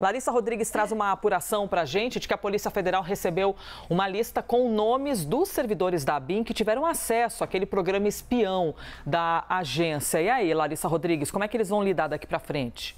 Larissa Rodrigues traz uma apuração para a gente de que a Polícia Federal recebeu uma lista com nomes dos servidores da Bim que tiveram acesso àquele programa espião da agência. E aí, Larissa Rodrigues, como é que eles vão lidar daqui para frente?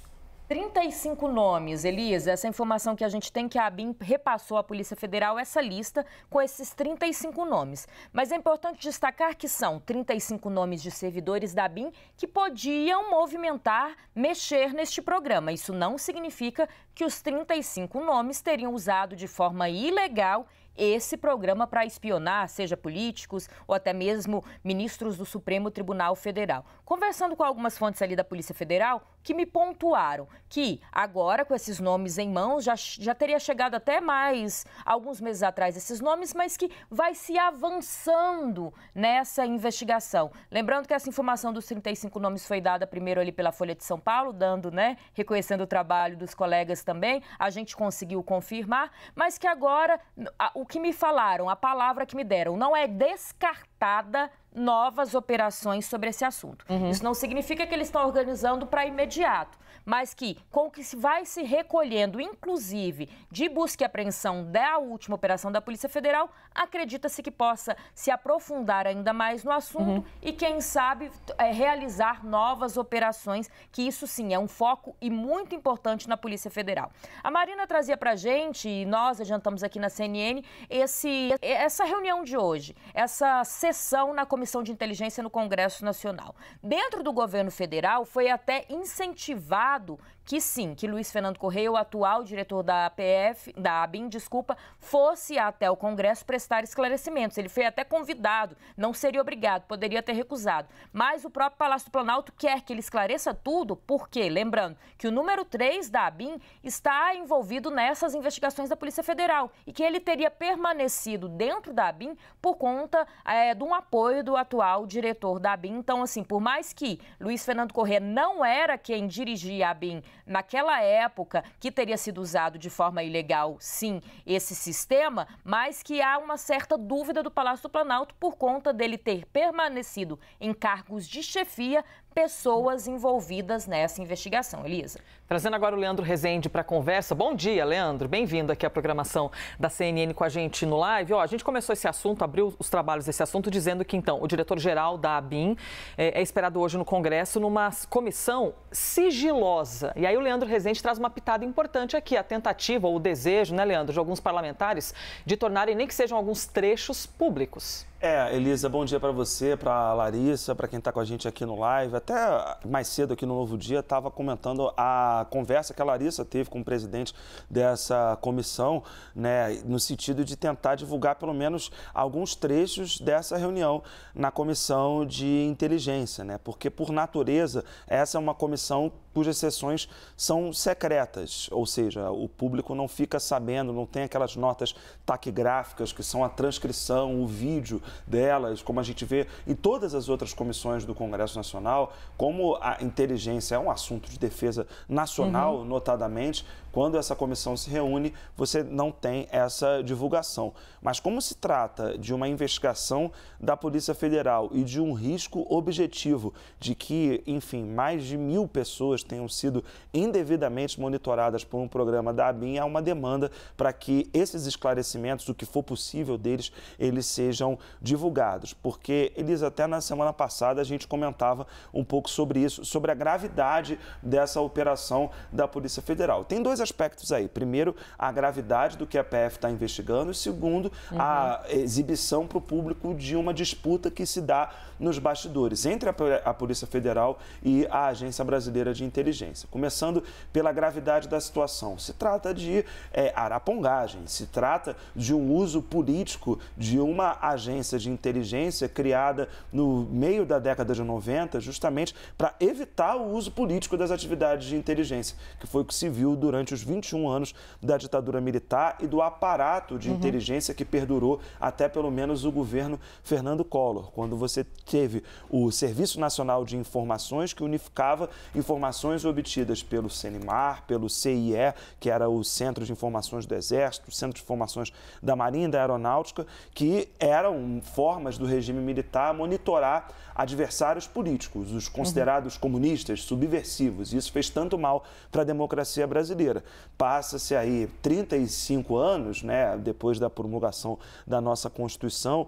35 nomes, Elisa, essa informação que a gente tem que a Bim repassou à Polícia Federal essa lista com esses 35 nomes. Mas é importante destacar que são 35 nomes de servidores da Bim que podiam movimentar, mexer neste programa. Isso não significa que os 35 nomes teriam usado de forma ilegal esse programa para espionar, seja políticos ou até mesmo ministros do Supremo Tribunal Federal. Conversando com algumas fontes ali da Polícia Federal, que me pontuaram que agora, com esses nomes em mãos, já, já teria chegado até mais alguns meses atrás esses nomes, mas que vai se avançando nessa investigação. Lembrando que essa informação dos 35 nomes foi dada primeiro ali pela Folha de São Paulo, dando, né, reconhecendo o trabalho dos colegas também, a gente conseguiu confirmar, mas que agora a, o que me falaram, a palavra que me deram, não é descartada novas operações sobre esse assunto. Uhum. Isso não significa que eles estão organizando para imediato, mas que com o que vai se recolhendo, inclusive de busca e apreensão da última operação da Polícia Federal, acredita-se que possa se aprofundar ainda mais no assunto uhum. e quem sabe é, realizar novas operações, que isso sim é um foco e muito importante na Polícia Federal. A Marina trazia para gente e nós adiantamos aqui na CNN esse essa reunião de hoje, essa sessão na comissão Comissão de Inteligência no Congresso Nacional. Dentro do governo federal, foi até incentivado que sim, que Luiz Fernando Correia, o atual diretor da PF, da ABIN, desculpa, fosse até o Congresso prestar esclarecimentos. Ele foi até convidado, não seria obrigado, poderia ter recusado. Mas o próprio Palácio do Planalto quer que ele esclareça tudo, porque, lembrando, que o número 3 da ABIN está envolvido nessas investigações da Polícia Federal e que ele teria permanecido dentro da ABIN por conta é, de um apoio do atual diretor da ABIN. Então, assim, por mais que Luiz Fernando Correia não era quem dirigia a ABIN naquela época, que teria sido usado de forma ilegal, sim, esse sistema, mas que há uma certa dúvida do Palácio do Planalto por conta dele ter permanecido em cargos de chefia pessoas envolvidas nessa investigação. Elisa. Trazendo agora o Leandro Rezende para a conversa. Bom dia, Leandro. Bem-vindo aqui à programação da CNN com a gente no live. Ó, a gente começou esse assunto, abriu os trabalhos desse assunto, dizendo que, então, o diretor-geral da ABIN é, é, esperado hoje no Congresso numa comissão sigilosa. E aí o Leandro Rezende traz uma pitada importante aqui, a tentativa ou o desejo, né, Leandro, de alguns parlamentares de tornarem, nem que sejam alguns trechos públicos. É, Elisa, bom dia para você, para a Larissa, para quem está com a gente aqui no live até mais cedo aqui no Novo Dia estava comentando a conversa que a Larissa teve com o presidente dessa comissão, né, no sentido de tentar divulgar pelo menos alguns trechos dessa reunião na comissão de inteligência, né? Porque por natureza essa é uma comissão cujas sessões são secretas, ou seja, o público não fica sabendo, não tem aquelas notas taquigráficas que são a transcrição, o vídeo delas, como a gente vê em todas as outras comissões do Congresso Nacional, como a inteligência é um assunto de defesa nacional, uhum. notadamente, quando essa comissão se reúne, você não tem essa divulgação. Mas como se trata de uma investigação da Polícia Federal e de um risco objetivo de que, enfim, mais de mil pessoas tenham sido indevidamente monitoradas por um programa da ABIN, há uma demanda para que esses esclarecimentos, o que for possível deles, eles sejam divulgados. Porque eles até na semana passada a gente comentava um pouco sobre isso, sobre a gravidade dessa operação da Polícia Federal. Tem dois aspectos aí. Primeiro, a gravidade do que a PF está investigando. E segundo, uhum. a exibição para o público de uma disputa que se dá nos bastidores entre a Polícia Federal e a Agência Brasileira de Inteligência. Começando pela gravidade da situação. Se trata de é, arapongagem, se trata de um uso político de uma agência de inteligência criada no meio da década de 90, justamente para evitar o uso político das atividades de inteligência, que foi o que se viu durante durante os 21 anos da ditadura militar e do aparato de uhum. inteligência que perdurou até pelo menos o governo Fernando Collor, quando você teve o Serviço Nacional de Informações, que unificava informações obtidas pelo CENIMAR, pelo CIE, que era o Centro de Informações do Exército, Centro de Informações da Marinha e da Aeronáutica, que eram formas do regime militar monitorar adversários políticos, os uhum. considerados uhum. comunistas, subversivos. Isso fez tanto mal para a democracia brasileira brasileira. Passa-se aí 35 anos, né, depois da promulgação da nossa Constituição,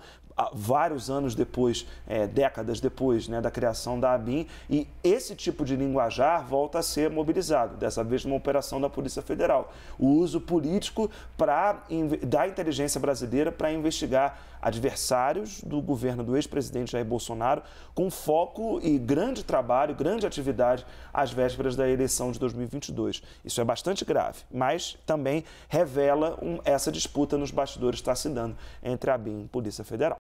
vários anos depois, é, décadas depois né, da criação da ABIN, e esse tipo de linguajar volta a ser mobilizado, dessa vez numa operação da Polícia Federal. O uso político pra, da inteligência brasileira para investigar adversários do governo do ex-presidente Jair Bolsonaro, com foco e grande trabalho, grande atividade às vésperas da eleição de 2022. Isso é bastante grave, mas também revela um, essa disputa nos bastidores está se dando entre a ABIN e a Polícia Federal.